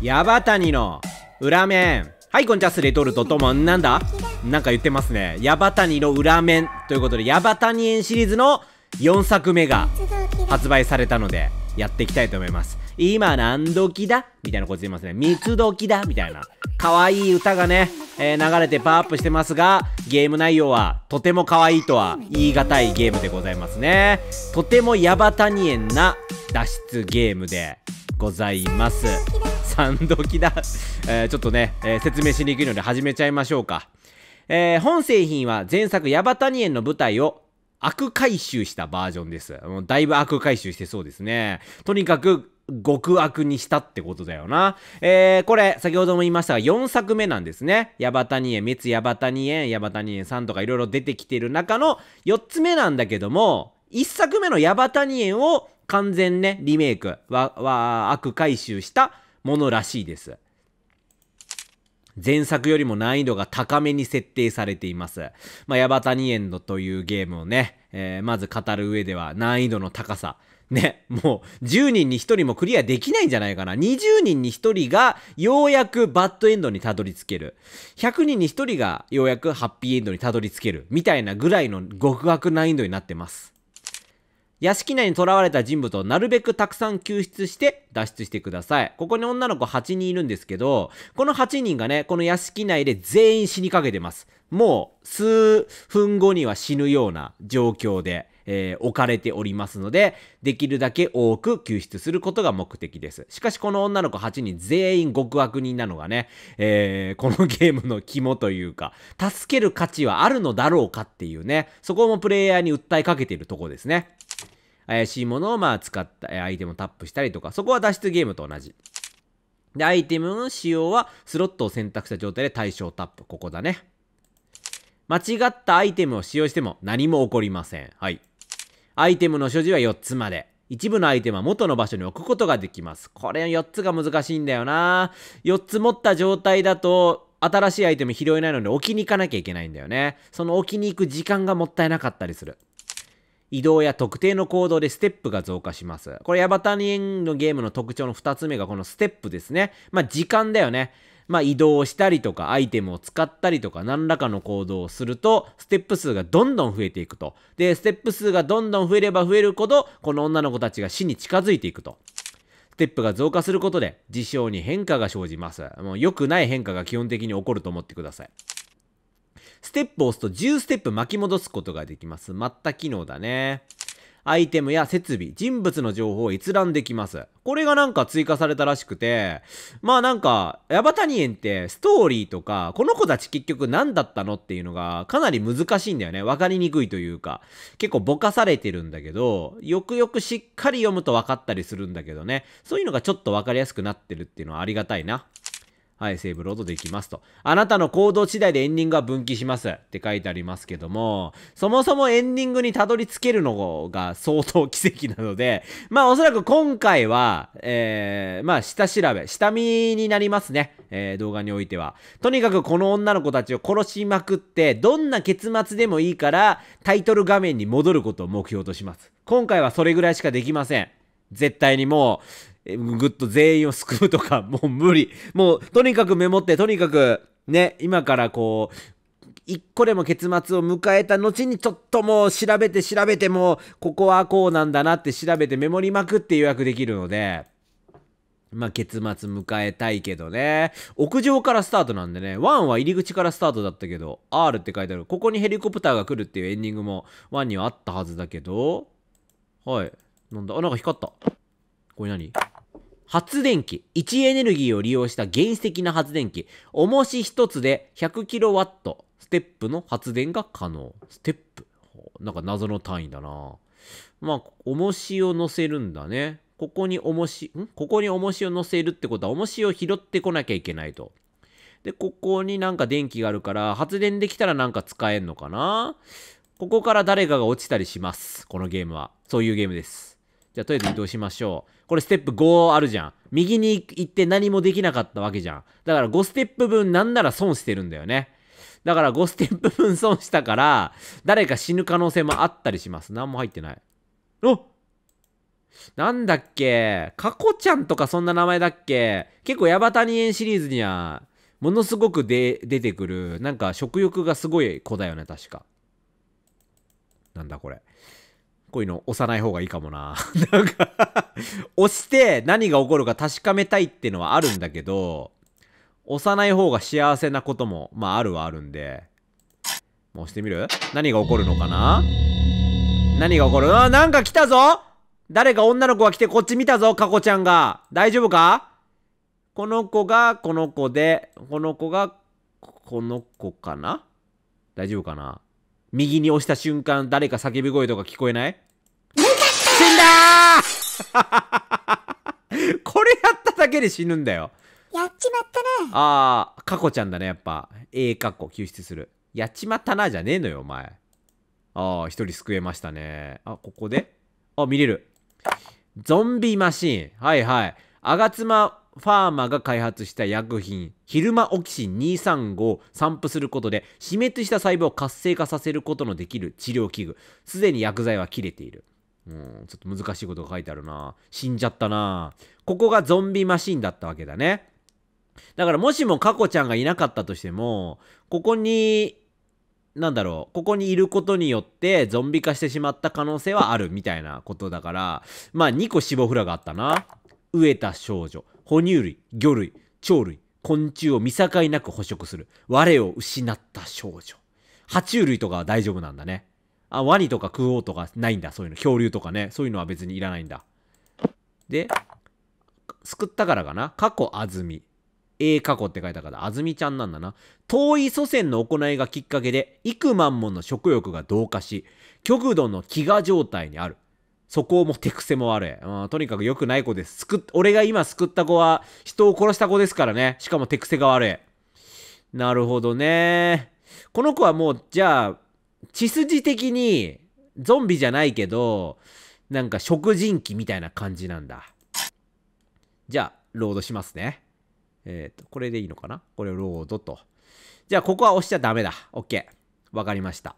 矢タニの裏面はい、こんにちは、スレトルトとも、なんだなんか言ってますね。矢タニの裏面ということで、矢場谷園シリーズの4作目が発売されたので、やっていきたいと思います。今何時だみたいなこと言いますね。三つ時だみたいな。可愛い歌がね、えー、流れてパワーアップしてますが、ゲーム内容はとても可愛いとは言い難いゲームでございますね。とても矢場谷園な脱出ゲームで、ございます。サンドキだ。えー、ちょっとね、えー、説明しにくいので始めちゃいましょうか。えー、本製品は前作ヤバタニエンの舞台を悪回収したバージョンです。もうだいぶ悪回収してそうですね。とにかく、極悪にしたってことだよな。えー、これ、先ほども言いましたが、4作目なんですね。ヤバタニエン、密ヤバタニエン、ヤバタニエンさんとかいろいろ出てきてる中の4つ目なんだけども、1作目のヤバタニエンを完全ね、リメイクは、は、悪回収したものらしいです。前作よりも難易度が高めに設定されています。まあ、ヤバタニエンドというゲームをね、えー、まず語る上では難易度の高さ。ね、もう10人に1人もクリアできないんじゃないかな。20人に1人がようやくバッドエンドにたどり着ける。100人に1人がようやくハッピーエンドにたどり着ける。みたいなぐらいの極悪難易度になってます。屋敷内に囚われた人物をなるべくたくさん救出して脱出してください。ここに女の子8人いるんですけど、この8人がね、この屋敷内で全員死にかけてます。もう数分後には死ぬような状況で、えー、置かれておりますので、できるだけ多く救出することが目的です。しかしこの女の子8人全員極悪人なのがね、えー、このゲームの肝というか、助ける価値はあるのだろうかっていうね、そこもプレイヤーに訴えかけてるとこですね。怪しいものをまあ使ったアイテムをタップしたりとか、そこは脱出ゲームと同じ。で、アイテムの使用はスロットを選択した状態で対象タップ。ここだね。間違ったアイテムを使用しても何も起こりません。はい。アイテムの所持は4つまで。一部のアイテムは元の場所に置くことができます。これ4つが難しいんだよな。4つ持った状態だと、新しいアイテム拾えないので置きに行かなきゃいけないんだよね。その置きに行く時間がもったいなかったりする。移動や特定の行動でステップが増加します。これ、ヤバタニエンのゲームの特徴の2つ目がこのステップですね。まあ、時間だよね。まあ、移動したりとか、アイテムを使ったりとか、何らかの行動をすると、ステップ数がどんどん増えていくと。で、ステップ数がどんどん増えれば増えるほど、この女の子たちが死に近づいていくと。ステップが増加することで、事象に変化が生じます。もう良くない変化が基本的に起こると思ってください。ステップを押すと10ステップ巻き戻すことができます。まった機能だね。アイテムや設備、人物の情報を閲覧できます。これがなんか追加されたらしくて、まあなんか、ヤバタニエンってストーリーとか、この子たち結局何だったのっていうのがかなり難しいんだよね。わかりにくいというか、結構ぼかされてるんだけど、よくよくしっかり読むと分かったりするんだけどね。そういうのがちょっと分かりやすくなってるっていうのはありがたいな。はい、セーブロードできますと。あなたの行動次第でエンディングは分岐しますって書いてありますけども、そもそもエンディングにたどり着けるのが相当奇跡なので、まあおそらく今回は、えー、まあ下調べ、下見になりますね。えー、動画においては。とにかくこの女の子たちを殺しまくって、どんな結末でもいいからタイトル画面に戻ることを目標とします。今回はそれぐらいしかできません。絶対にもう、ぐっと全員を救うとか、もう無理。もう、とにかくメモって、とにかく、ね、今からこう、一個でも結末を迎えた後にちょっともう調べて調べてもここはこうなんだなって調べてメモりまくって予約できるのでまあ結末迎えたいけどね屋上からスタートなんでね1は入り口からスタートだったけど R って書いてあるここにヘリコプターが来るっていうエンディングも1にはあったはずだけどはいなんだあなんか光ったこれ何発電機、位置エネルギーを利用した原始的な発電機、重し一つで 100kW ステップの発電が可能。ステップ。なんか謎の単位だなまあ、重しを乗せるんだね。ここに重し、んここに重しを乗せるってことは、重しを拾ってこなきゃいけないと。で、ここになんか電気があるから、発電できたらなんか使えんのかなここから誰かが落ちたりします。このゲームは。そういうゲームです。じゃあ、とりあえず移動しましょう。これステップ5あるじゃん。右に行って何もできなかったわけじゃん。だから5ステップ分なんなら損してるんだよね。だから5ステップ分損したから、誰か死ぬ可能性もあったりします。何も入ってない。おなんだっけカコちゃんとかそんな名前だっけ結構ヤバタニエンシリーズには、ものすごくで出てくる、なんか食欲がすごい子だよね、確か。なんだこれ。こういうの押さない方がいいかもな。なんか押して何が起こるか確かめたいっていうのはあるんだけど、押さない方が幸せなことも、まああるはあるんで。押してみる何が起こるのかな何が起こるあ、なんか来たぞ誰か女の子が来てこっち見たぞ、カコちゃんが。大丈夫かこの子がこの子で、この子がこの子かな大丈夫かな右に押した瞬間、誰か叫び声とか聞こえない死んだー これやっただけで死ぬんだよ。やっちまったな。ああ、カコちゃんだね、やっぱ。ええカコ、救出する。やっちまったな、じゃねえのよ、お前。ああ、一人救えましたね。あ、ここであ、見れる。ゾンビマシーン。はいはい。あがつまファーマが開発した薬品、ヒルマオキシン235を散布することで、死滅した細胞を活性化させることのできる治療器具。すでに薬剤は切れている。うん、ちょっと難しいことが書いてあるな。死んじゃったな。ここがゾンビマシンだったわけだね。だからもしもカコちゃんがいなかったとしても、ここに、なんだろう、ここにいることによってゾンビ化してしまった可能性はあるみたいなことだから、まあ2個死亡フラがあったな。飢えた少女。哺乳類、魚類、鳥類、昆虫を見境なく捕食する。我を失った少女。爬虫類とかは大丈夫なんだね。あ、ワニとかクオーとかないんだ。そういうの。恐竜とかね。そういうのは別にいらないんだ。で、救ったからかな。過去あずみ。え過去って書いたから、あずみちゃんなんだな。遠い祖先の行いがきっかけで、幾万もの食欲が同化し、極度の飢餓状態にある。そこをも手癖も悪い。うん、とにかく良くない子です。救っ、俺が今救った子は人を殺した子ですからね。しかも手癖が悪い。なるほどね。この子はもう、じゃあ、血筋的にゾンビじゃないけど、なんか食人鬼みたいな感じなんだ。じゃあ、ロードしますね。えっ、ー、と、これでいいのかなこれロードと。じゃあ、ここは押しちゃダメだ。OK。わかりました。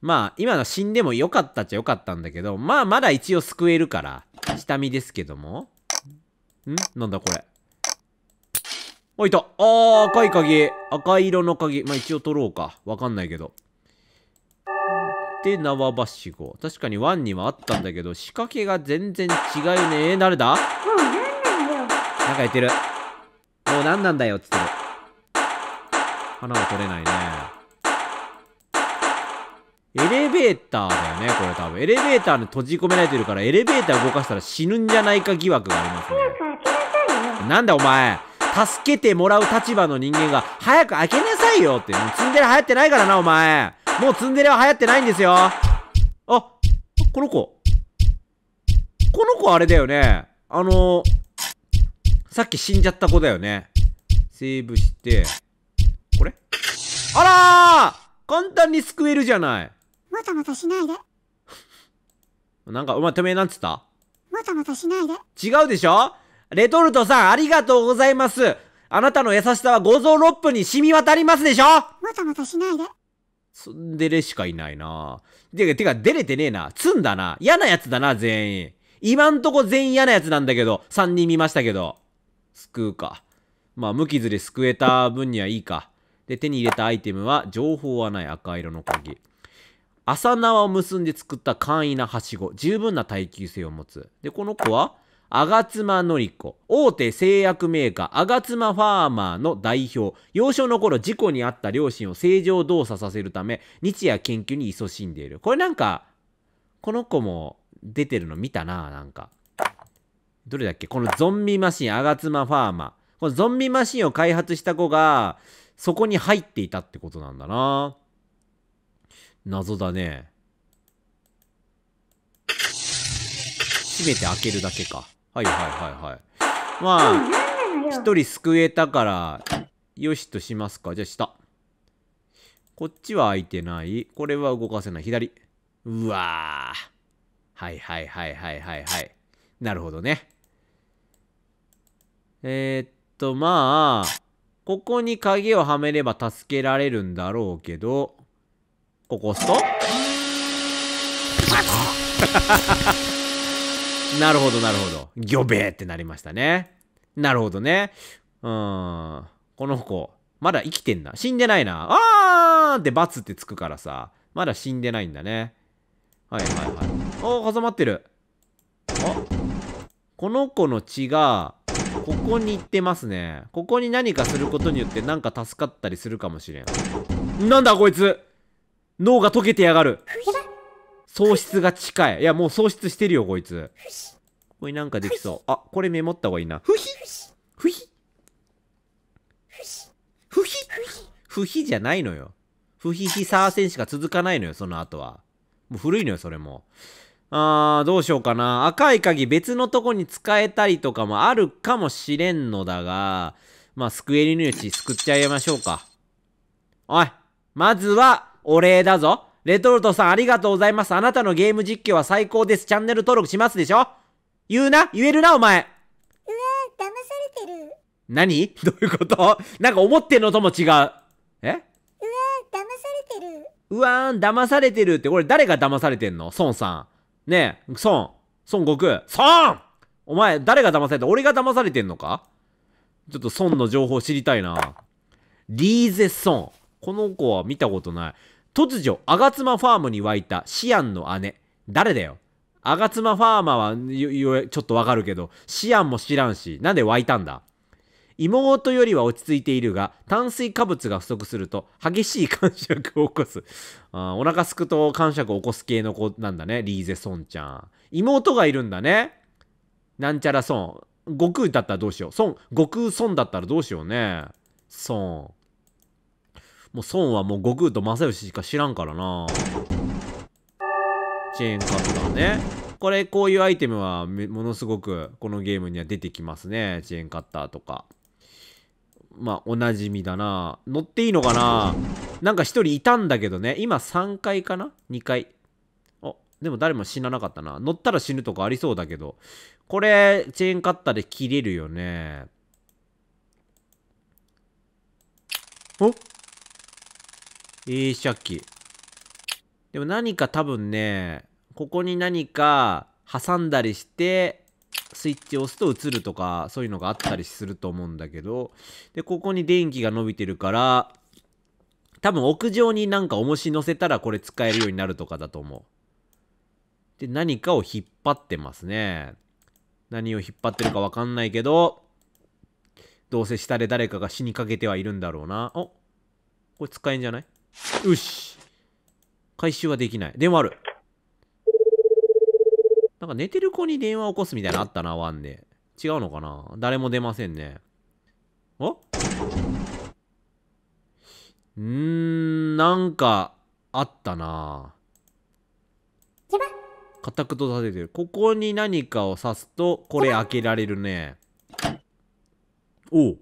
まあ、今の死んでも良かったっちゃ良かったんだけど、まあ、まだ一応救えるから、下見ですけども。んなんだこれ。おいた。あー、赤い鍵。赤色の鍵。まあ、一応取ろうか。わかんないけど。で、縄ばしご。確かにワンにはあったんだけど、仕掛けが全然違うね。え誰だもう何なんだよ。なんか言ってる。もう何なんだよ、つってる。花は取れないね。エレベーターだよね、これ多分。エレベーターに閉じ込められてるから、エレベーター動かしたら死ぬんじゃないか疑惑がありますね。なんだお前助けてもらう立場の人間が、早く開けなさいよって。もうツンデレ流行ってないからな、お前。もうツンデレは流行ってないんですよ。あ、この子。この子あれだよね。あのー、さっき死んじゃった子だよね。セーブして、これあらー簡単に救えるじゃない。もたもたしないで。なんか、お前、てめえなんつったもたもたしないで。違うでしょレトルトさん、ありがとうございます。あなたの優しさは五臓六腑に染み渡りますでしょもたもたしないで。ツンデレしかいないなてか、てか、出れてねえな。ツンだな。嫌なやつだな、全員。今んとこ全員嫌なやつなんだけど、3人見ましたけど。救うか。まあ、無傷で救えた分にはいいか。で、手に入れたアイテムは、情報はない赤色の鍵。麻縄を結んで作った簡易なはしご十分な耐久性を持つでこの子は吾妻典子大手製薬メーカー吾妻ファーマーの代表幼少の頃事故に遭った両親を正常動作させるため日夜研究に勤しんでいるこれなんかこの子も出てるの見たななんかどれだっけこのゾンビマシン吾妻ファーマーこのゾンビマシンを開発した子がそこに入っていたってことなんだな謎だね。閉めて開けるだけか。はいはいはいはい。まあ、一人救えたから、よしとしますか。じゃあ下。こっちは開いてない。これは動かせない。左。うわぁ。はいはいはいはいはいはい。なるほどね。えー、っと、まあ、ここに鍵をはめれば助けられるんだろうけど、ここ押すと なるほどなるほどギョベーってなりましたねなるほどねうんこの子まだ生きてんな死んでないなあーってバツってつくからさまだ死んでないんだねはいはいはいおお挟まってるあこの子の血がここに行ってますねここに何かすることによって何か助かったりするかもしれんなんだこいつ脳が溶けてやがる喪失が近い。いや、もう喪失してるよ、こいつ。これなんかできそう。あ、これメモった方がいいな。ふひふひふひふひじゃないのよ。ふひひさーせんしか続かないのよ、その後は。もう古いのよ、それも。あー、どうしようかな。赤い鍵別のとこに使えたりとかもあるかもしれんのだが、まあ、救える命救っちゃいましょうか。おいまずは、お礼だぞ。レトルトさんありがとうございます。あなたのゲーム実況は最高です。チャンネル登録しますでしょ言うな言えるなお前うわ騙されてる。何 どういうことなんか思ってんのとも違う。えうわー、騙されてる。うわーん、騙されてるって、これ誰が騙されてんの孫さん。ねえ、孫。孫悟空。孫お前、誰が騙されて、俺が騙されてんのかちょっと孫の情報知りたいな。リーゼ孫。この子は見たことない。突如、アガツマファームに湧いたシアンの姉。誰だよ。アガツマファーマーはちょっとわかるけど、シアンも知らんし、なんで湧いたんだ妹よりは落ち着いているが、炭水化物が不足すると激しい感触を起こす。あお腹すくと感触を起こす系の子なんだね、リーゼソンちゃん。妹がいるんだね。なんちゃらソン。悟空だったらどうしよう。孫、悟空孫だったらどうしようね。孫。もう孫はもう悟空と正義しか知らんからなチェーンカッターね。これ、こういうアイテムはものすごくこのゲームには出てきますね。チェーンカッターとか。まあ、おなじみだな。乗っていいのかななんか一人いたんだけどね。今3階かな ?2 階。あ、でも誰も死ななかったな。乗ったら死ぬとかありそうだけど。これ、チェーンカッターで切れるよね。おええ、借機。でも何か多分ね、ここに何か挟んだりして、スイッチを押すと映るとか、そういうのがあったりすると思うんだけど、で、ここに電気が伸びてるから、多分屋上になんか重し乗せたらこれ使えるようになるとかだと思う。で、何かを引っ張ってますね。何を引っ張ってるかわかんないけど、どうせ下で誰かが死にかけてはいるんだろうな。おこれ使えんじゃないよし。回収はできない。電話ある。なんか寝てる子に電話起こすみたいなのあったな、ワンで。違うのかな誰も出ませんね。おんー、なんか、あったなかたくと立ててる。ここに何かを刺すと、これ開けられるね。おお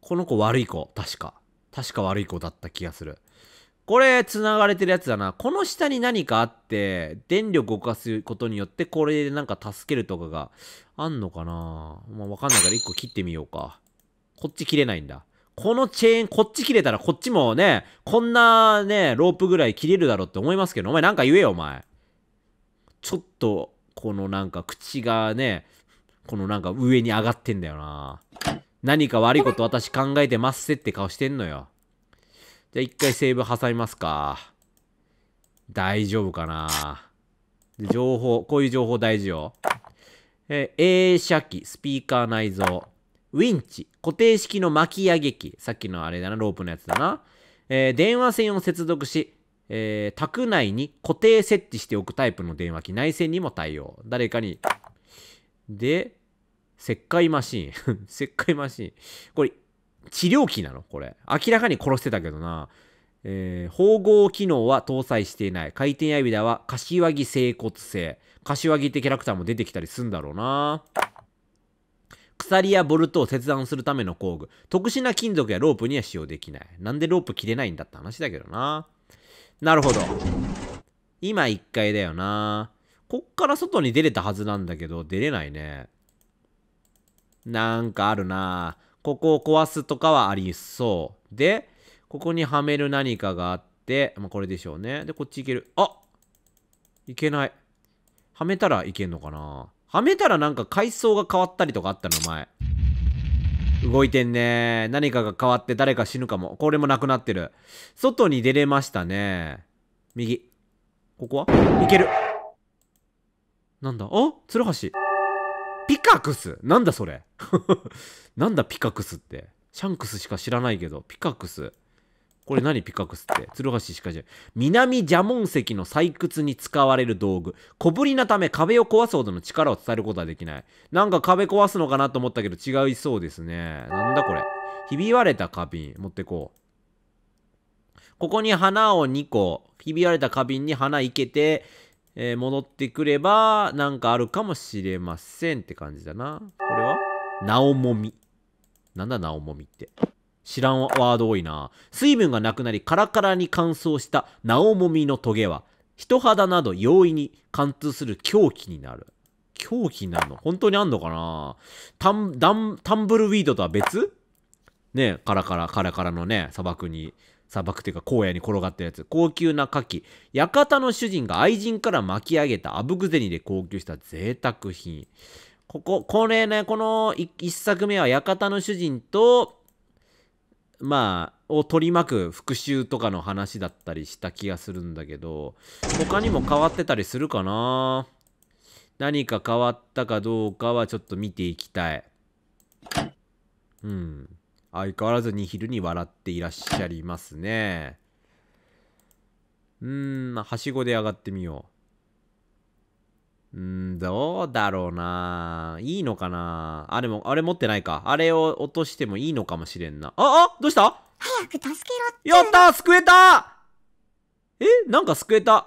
この子悪い子、確か。確か悪い子だった気がする。これ、繋がれてるやつだな。この下に何かあって、電力を動かすことによって、これでなんか助けるとかがあんのかなまあ、わかんないから一個切ってみようか。こっち切れないんだ。このチェーン、こっち切れたらこっちもね、こんなね、ロープぐらい切れるだろうって思いますけど、お前なんか言えよ、お前。ちょっと、このなんか口がね、このなんか上に上がってんだよな。何か悪いこと私考えてますせって顔してんのよ。じゃあ一回セーブ挟みますか。大丈夫かな情報、こういう情報大事よ。えー、映写機、スピーカー内蔵、ウィンチ、固定式の巻き上げ機、さっきのあれだな、ロープのやつだな。えー、電話線を接続し、えー、宅内に固定設置しておくタイプの電話機、内線にも対応。誰かに。で、石灰マシーン。石灰マシーン。これ、治療器なのこれ。明らかに殺してたけどな。えー、縫合機能は搭載していない。回転矢だは柏木整骨性。柏木ってキャラクターも出てきたりすんだろうな。鎖やボルトを切断するための工具。特殊な金属やロープには使用できない。なんでロープ切れないんだって話だけどな。なるほど。今1階だよな。こっから外に出れたはずなんだけど、出れないね。なんかあるなここを壊すとかはありそう。で、ここにはめる何かがあって、まあ、これでしょうね。で、こっち行ける。あいけない。はめたらいけんのかなはめたらなんか階層が変わったりとかあったの、前。動いてんね。何かが変わって誰か死ぬかも。これもなくなってる。外に出れましたね。右。ここはいける。なんだあ鶴橋。ピカクスなんだそれ なんだピカクスって。シャンクスしか知らないけど、ピカクス。これ何ピカクスって。鶴橋しかじゃ南蛇紋石の採掘に使われる道具。小ぶりなため壁を壊すほどの力を伝えることはできない。なんか壁壊すのかなと思ったけど違いそうですね。なんだこれ。ひび割れた花瓶。持ってこう。ここに花を2個。ひび割れた花瓶に花いけて、えー、戻ってくれば、なんかあるかもしれませんって感じだな。これはなおもみ。なんだなおもみって。知らんワード多いな。水分がなくなりカラカラに乾燥したなおもみのトゲは、人肌など容易に貫通する狂気になる。狂気になるの本当にあんのかなタン、ダン、タンブルウィードとは別ねえ、カラカラ、カラカラのね、砂漠に砂漠というか荒野に転がったやつ高級な牡蠣館の主人が愛人から巻き上げたブグゼニで高級した贅沢品こここれねこの1作目は館の主人とまあを取り巻く復讐とかの話だったりした気がするんだけど他にも変わってたりするかな何か変わったかどうかはちょっと見ていきたいうん相変わらずに昼に笑っていらっしゃりますね。うーん、はしごで上がってみよう。うーん、どうだろうな。いいのかな。あ、でも、あれ持ってないか。あれを落としてもいいのかもしれんな。あ、あどうした早く助けろってやった救えたえなんか救えた。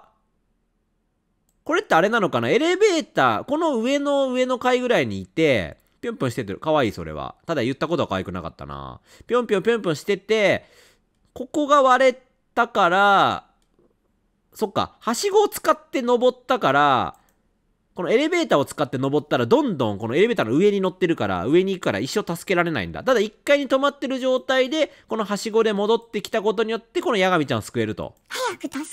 これってあれなのかなエレベーター、この上の上の階ぐらいにいて、ぴょんぴょんしててる。かわいい、それは。ただ言ったことは可愛くなかったな。ぴょんぴょんぴょんぴょんしてて、ここが割れたから、そっか、はしごを使って登ったから、このエレベーターを使って登ったら、どんどんこのエレベーターの上に乗ってるから、上に行くから一生助けられないんだ。ただ1階に止まってる状態で、このはしごで戻ってきたことによって、この八神ちゃんを救えると。早く助けろっ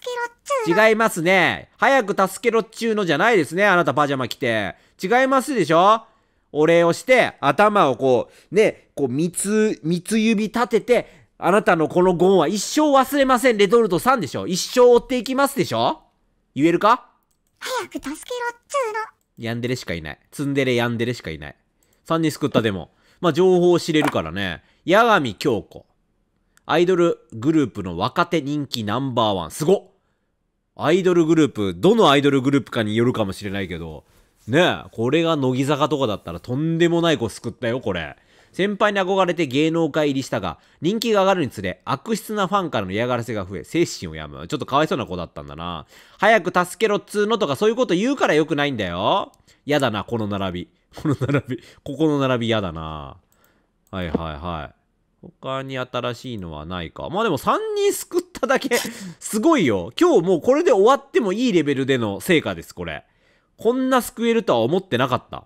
ちゅうの。違いますね。早く助けろっちゅうのじゃないですね、あなたパジャマ着て。違いますでしょお礼をして、頭をこう、ね、こう、三つ、三つ指立てて、あなたのこのゴンは一生忘れません、レトルトさんでしょ一生追っていきますでしょ言えるか早く助けろっつうの。ヤンデレしかいない。ツンデレヤンデレしかいない。3人救ったでも。まあ、情報を知れるからね。八神京子。アイドルグループの若手人気ナンバーワン。すごっアイドルグループ、どのアイドルグループかによるかもしれないけど、ねえ、これが乃木坂とかだったらとんでもない子救ったよ、これ。先輩に憧れて芸能界入りしたが、人気が上がるにつれ、悪質なファンからの嫌がらせが増え、精神を病む。ちょっとかわいそうな子だったんだな。早く助けろっつーのとかそういうこと言うから良くないんだよ。嫌だな、この並び。この並び、ここの並び嫌だな。はいはいはい。他に新しいのはないか。まあでも3人救っただけすごいよ。今日もうこれで終わってもいいレベルでの成果です、これ。こんな救えるとは思ってなかった。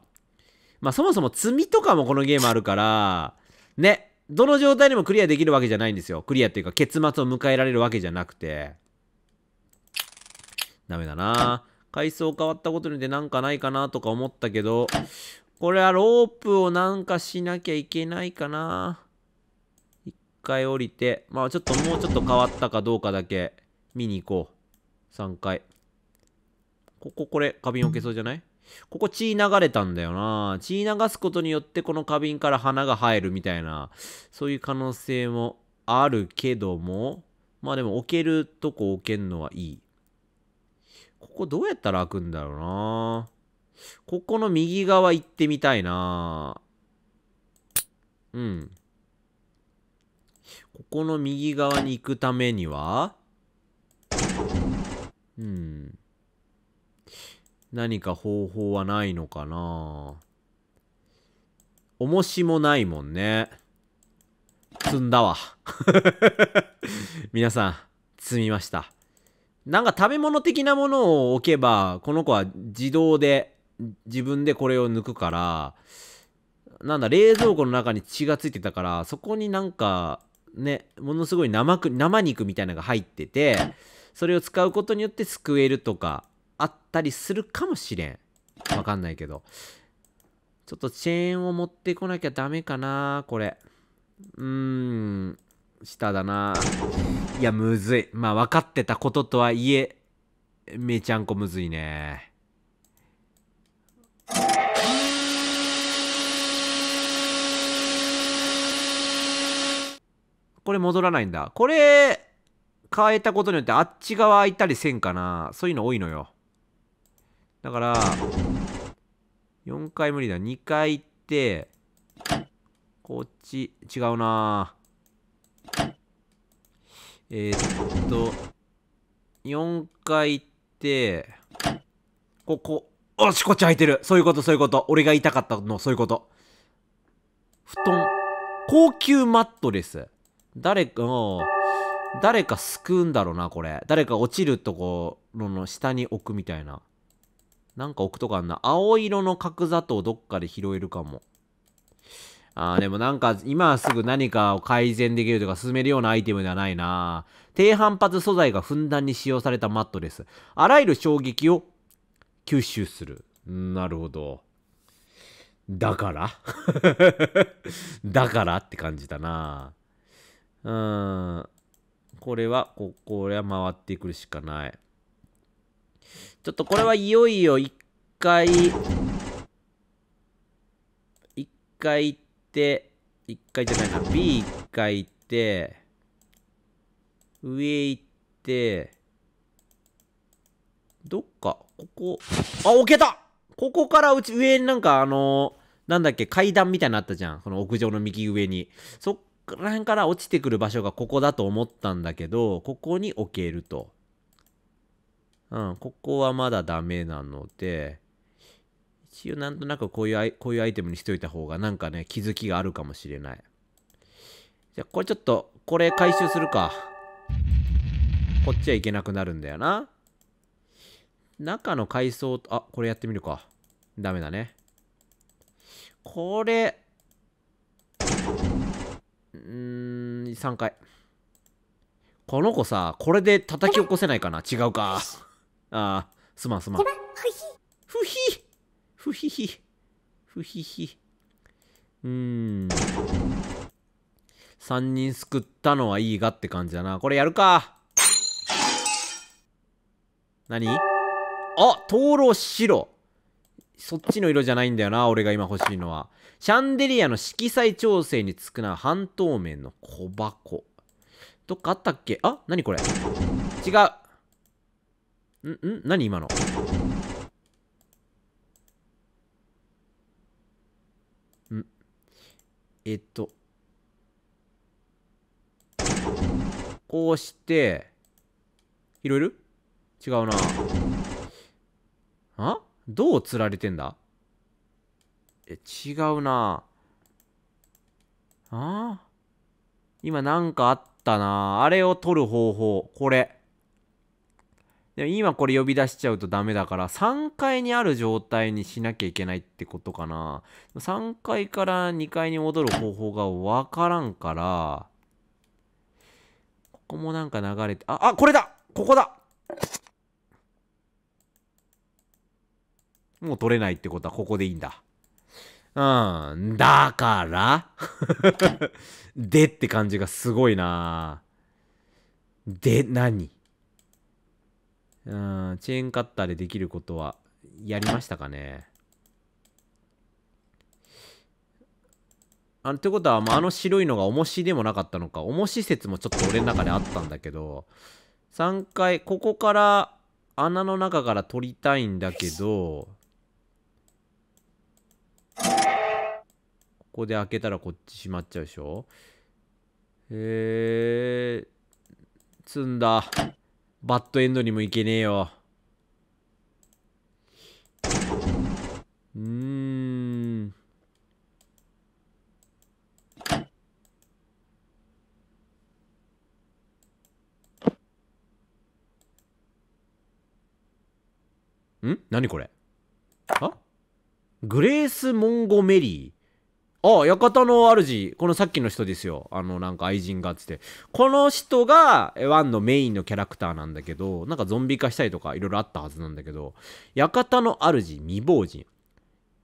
まあそもそも罪とかもこのゲームあるから、ね、どの状態でもクリアできるわけじゃないんですよ。クリアっていうか結末を迎えられるわけじゃなくて。ダメだな階層変わったことによってなんかないかなとか思ったけど、これはロープをなんかしなきゃいけないかな一回降りて、まあちょっともうちょっと変わったかどうかだけ見に行こう。3回。こここれ、花瓶置けそうじゃないここ血流れたんだよな血流すことによってこの花瓶から花が生えるみたいな、そういう可能性もあるけども、まあでも置けるとこ置けんのはいい。ここどうやったら開くんだろうなここの右側行ってみたいなうん。ここの右側に行くためにはうん。何か方法はないのかな重しもないもんね。積んだわ。皆さん、積みました。なんか食べ物的なものを置けば、この子は自動で、自分でこれを抜くから、なんだ、冷蔵庫の中に血がついてたから、そこになんか、ね、ものすごい生く生肉みたいなのが入ってて、それを使うことによってすくえるとか、あったりするかもしれん。わかんないけど。ちょっとチェーンを持ってこなきゃダメかな、これ。うーん、下だな。いや、むずい。まあ、分かってたこととはいえ、めちゃんこむずいね。これ戻らないんだ。これ、変えたことによってあっち側開いたりせんかな。そういうの多いのよ。だから、4回無理だ。2回行って、こっち、違うなえー、っと、4回行って、ここ。おし、こっち空いてる。そういうこと、そういうこと。俺が言いたかったの、そういうこと。布団。高級マットレス。誰か、誰か救うんだろうな、これ。誰か落ちるところの下に置くみたいな。なんか置くとこあんな。青色の角砂糖どっかで拾えるかも。あーでもなんか今すぐ何かを改善できるとか進めるようなアイテムではないな低反発素材がふんだんに使用されたマットレス。あらゆる衝撃を吸収する。なるほど。だから だからって感じだなうん。これは、ここれは回ってくるしかない。ちょっとこれはいよいよ一回、一回行って、一回じゃないな、B 一回行って、上行って、どっか、ここ、あ、置けたここからうち上になんかあのー、なんだっけ、階段みたいなのあったじゃん。この屋上の右上に。そっから辺から落ちてくる場所がここだと思ったんだけど、ここに置けると。うん、ここはまだダメなので、一応なんとなくこういう、こういうアイテムにしといた方がなんかね、気づきがあるかもしれない。じゃあこれちょっと、これ回収するか。こっちはいけなくなるんだよな。中の階層、あ、これやってみるか。ダメだね。これ、うーん、3回。この子さ、これで叩き起こせないかな違うか。ああ、すまんすまん。ふひふひひふひひ。うーん。3人救ったのはいいがって感じだな。これやるか。何あ灯籠白。そっちの色じゃないんだよな、俺が今欲しいのは。シャンデリアの色彩調整につくな半透明の小箱。どっかあったっけあ何これ違う。んん何今のんえっとこうして拾える違うなあどう釣られてんだえ違うなああ今なんかあったなあれを取る方法これで今これ呼び出しちゃうとダメだから3階にある状態にしなきゃいけないってことかな3階から2階に戻る方法がわからんからここもなんか流れてああこれだここだもう取れないってことはここでいいんだうんだから でって感じがすごいなで何うん、チェーンカッターでできることはやりましたかね。あってことは、まあ、あの白いのが重しでもなかったのか。重し説もちょっと俺の中であったんだけど、3回、ここから穴の中から取りたいんだけど、ここで開けたらこっち閉まっちゃうでしょへえー、積んだ。バッドエンドにも行けねえよ。うん。ん何これあグレース・モンゴメリーあ、館の主、このさっきの人ですよ。あの、なんか愛人がつって。この人が、ワンのメインのキャラクターなんだけど、なんかゾンビ化したりとかいろいろあったはずなんだけど、館の主、未亡人。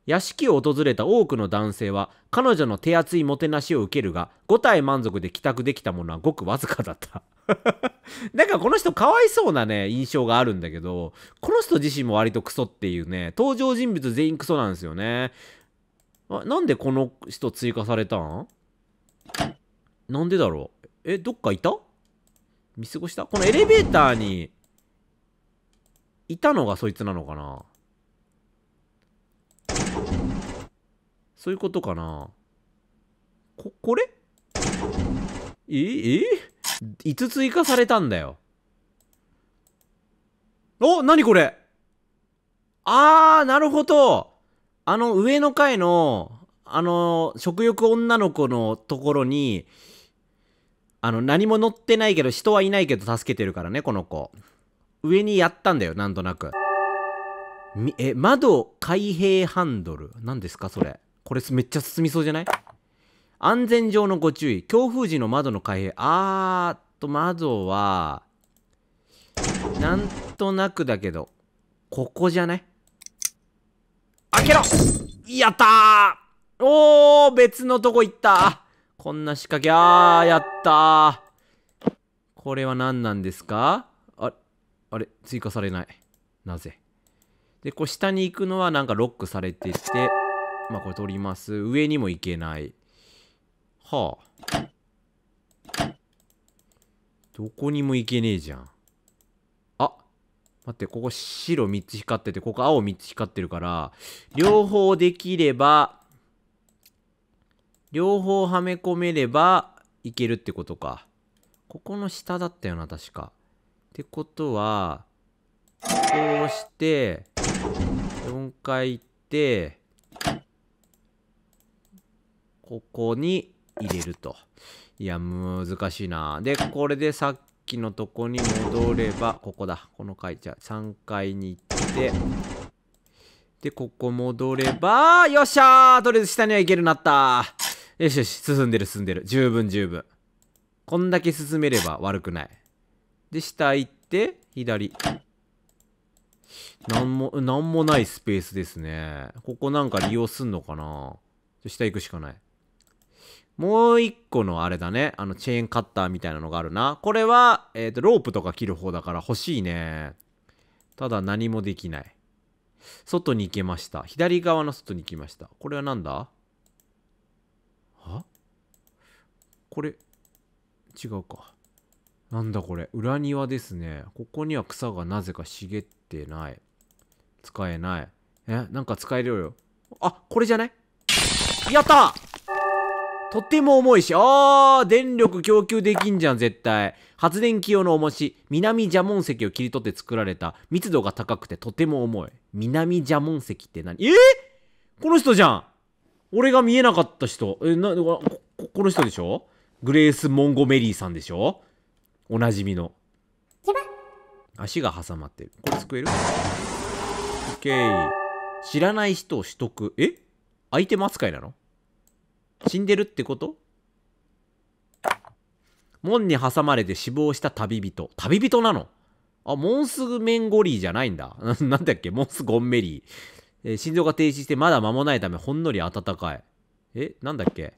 屋敷を訪れた多くの男性は、彼女の手厚いもてなしを受けるが、5体満足で帰宅できたものはごくわずかだった。なんかこの人かわいそうなね、印象があるんだけど、この人自身も割とクソっていうね、登場人物全員クソなんですよね。あ、なんでこの人追加されたんなんでだろうえ、どっかいた見過ごしたこのエレベーターに、いたのがそいつなのかなそういうことかなこ、これええいつ追加されたんだよ。お何これあー、なるほどあの上の階の、あの、食欲女の子のところに、あの、何も乗ってないけど、人はいないけど助けてるからね、この子。上にやったんだよ、なんとなく。みえ、窓開閉ハンドル。何ですか、それ。これめっちゃ進みそうじゃない安全上のご注意。強風時の窓の開閉。あーと、窓は、なんとなくだけど、ここじゃない開けろやったーおー別のとこ行ったこんな仕掛け、あー、やったー。これは何なんですかあ、あれ、追加されない。なぜで、こう下に行くのはなんかロックされてて、まあこれ取ります。上にも行けない。はあ。どこにも行けねえじゃん。待って、ここ白3つ光ってて、ここ青3つ光ってるから、両方できれば、両方はめ込めればいけるってことか。ここの下だったよな、確か。ってことは、こうして、4回行って、ここに入れると。いや、難しいな。で、これでさっきのとこに戻れば、ここだ。この階、じゃ3階に行って、で、ここ戻れば、よっしゃーとりあえず下には行けるなったよしよし、進んでる進んでる。十分十分。こんだけ進めれば悪くない。で、下行って、左。なんも、なんもないスペースですね。ここなんか利用すんのかな下行くしかない。もう一個のあれだね。あの、チェーンカッターみたいなのがあるな。これは、えっ、ー、と、ロープとか切る方だから欲しいね。ただ何もできない。外に行けました。左側の外に行きました。これは何だはこれ、違うか。なんだこれ。裏庭ですね。ここには草がなぜか茂ってない。使えない。え、なんか使えるよ。あ、これじゃないやったーとても重いし、あー、電力供給できんじゃん、絶対。発電機用の重し、南蛇紋石を切り取って作られた、密度が高くてとても重い。南蛇紋石って何えー、この人じゃん俺が見えなかった人。え、な、こ、この人でしょグレース・モンゴメリーさんでしょおなじみの。足が挟まってる。これ救えるオッケー。知らない人を取得。え相手てますいなの死んでるってこと門に挟まれて死亡した旅人。旅人なのあ、モンスメンゴリーじゃないんだ。なんだっけモンスゴンメリー。えー、心臓が停止してまだ間もないためほんのり暖かい。え、なんだっけ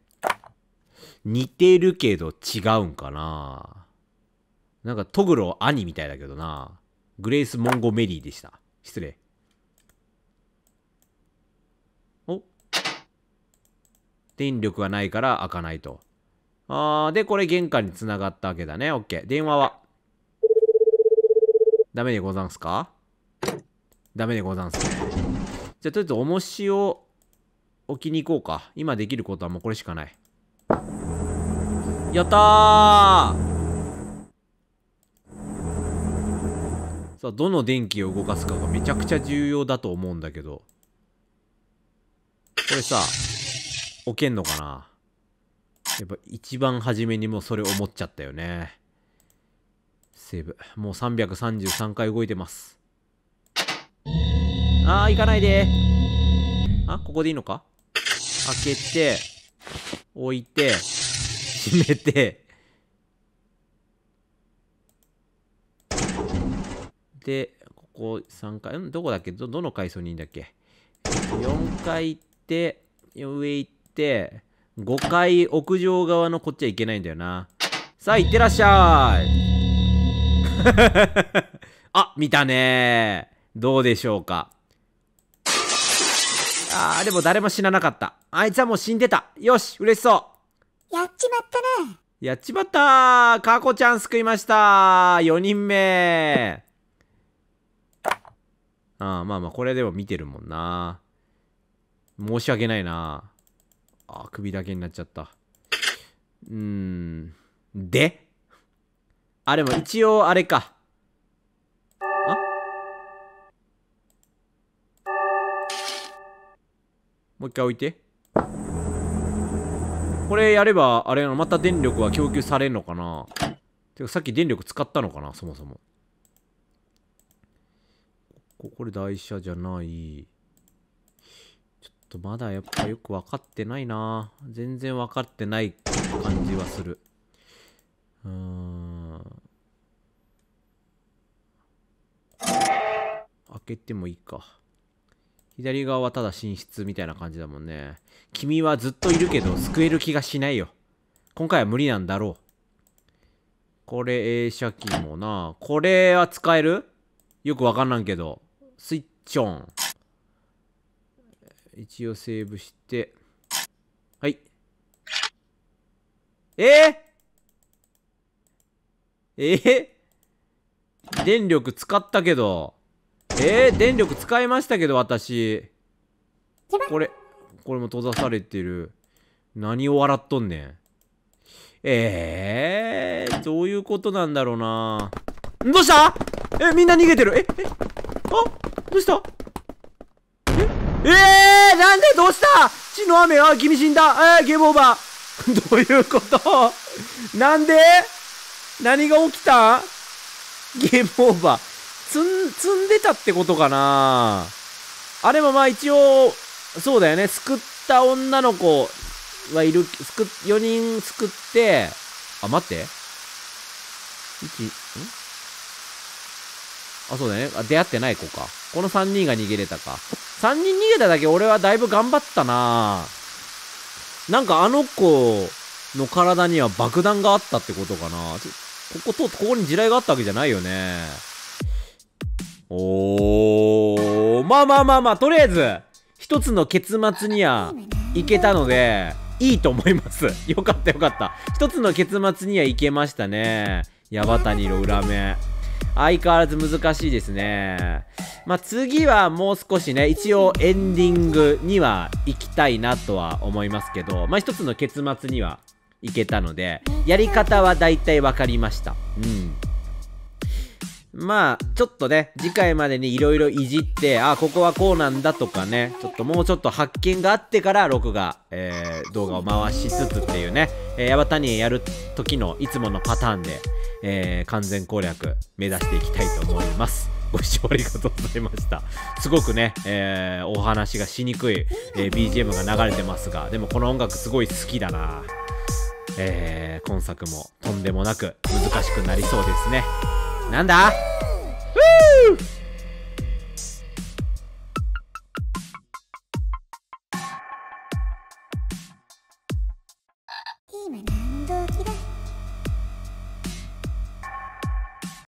似てるけど違うんかななんかトグロ兄みたいだけどな。グレース・モンゴメリーでした。失礼。電力がないから開かないと。あー、で、これ玄関につながったわけだね。オッケー。電話はダメでござんすかダメでござんすね。じゃあ、とりあえず、重しを置きに行こうか。今できることはもうこれしかない。やったーさあ、どの電気を動かすかがめちゃくちゃ重要だと思うんだけど。これさ、置けんのかなやっぱ一番初めにもうそれ思っちゃったよね。セーブ。もう333回動いてます。あー、行かないであ、ここでいいのか開けて、置いて、閉めて、で、ここ3回、んどこだっけど、どの階層にいんだっけ ?4 回行って、上行っ、5階屋上側のこっちは行けないんだよな。さあ、行ってらっしゃい あ、見たねどうでしょうか。あー、でも誰も死ななかった。あいつはもう死んでた。よし、嬉しそう。やっちまったね。やっちまったー。かこちゃん救いましたー。4人目。ああ、まあまあ、これでも見てるもんな。申し訳ないな。あ首だけになっちゃった。うーん。であ、でも一応あれか。あもう一回置いて。これやれば、あれの、また電力は供給されんのかなてかさっき電力使ったのかなそもそも。ここれ台車じゃない。とまだやっぱよく分かってないな全然分かってない感じはする。うーん。開けてもいいか。左側はただ寝室みたいな感じだもんね。君はずっといるけど救える気がしないよ。今回は無理なんだろう。これ、映写機もな。これは使えるよくわかんないけど。スイッチオン。一応セーブしてはいえー、ええー、電力使ったけどえー、電力使いましたけど私これこれも閉ざされてる何を笑っとんねんええー、どういうことなんだろうなどうしたえみんな逃げてるええあどうしたええー、なんでどうした血の雨は君死んだえー、ゲームオーバー どういうことなんで何が起きたゲームオーバー。積ん、積んでたってことかなあれもまあ一応、そうだよね。救った女の子はいる、救、4人救って、あ、待って。1、んあ、そうだね。あ、出会ってない子か。この3人が逃げれたか。3人逃げただけ俺はだいぶ頑張ったななんかあの子の体には爆弾があったってことかなここ通って、ここに地雷があったわけじゃないよね。おー。まあまあまあまあ、とりあえず、一つの結末にはいけたので、いいと思います。よかったよかった。一つの結末にはいけましたね。ヤバ谷の裏目。相変わらず難しいですね。まあ、次はもう少しね、一応エンディングには行きたいなとは思いますけど、まあ、一つの結末には行けたので、やり方は大体分かりました。うん。まあ、ちょっとね、次回までに色々いじって、あ、ここはこうなんだとかね、ちょっともうちょっと発見があってから録画、えー、動画を回しつつっていうね、えー、ヤバタニやる時のいつものパターンで、えー、完全攻略目指していきたいと思います。ご視聴ありがとうございました。すごくね、えー、お話がしにくい、えー、BGM が流れてますが、でもこの音楽すごい好きだな。えー、今作もとんでもなく難しくなりそうですね。难打。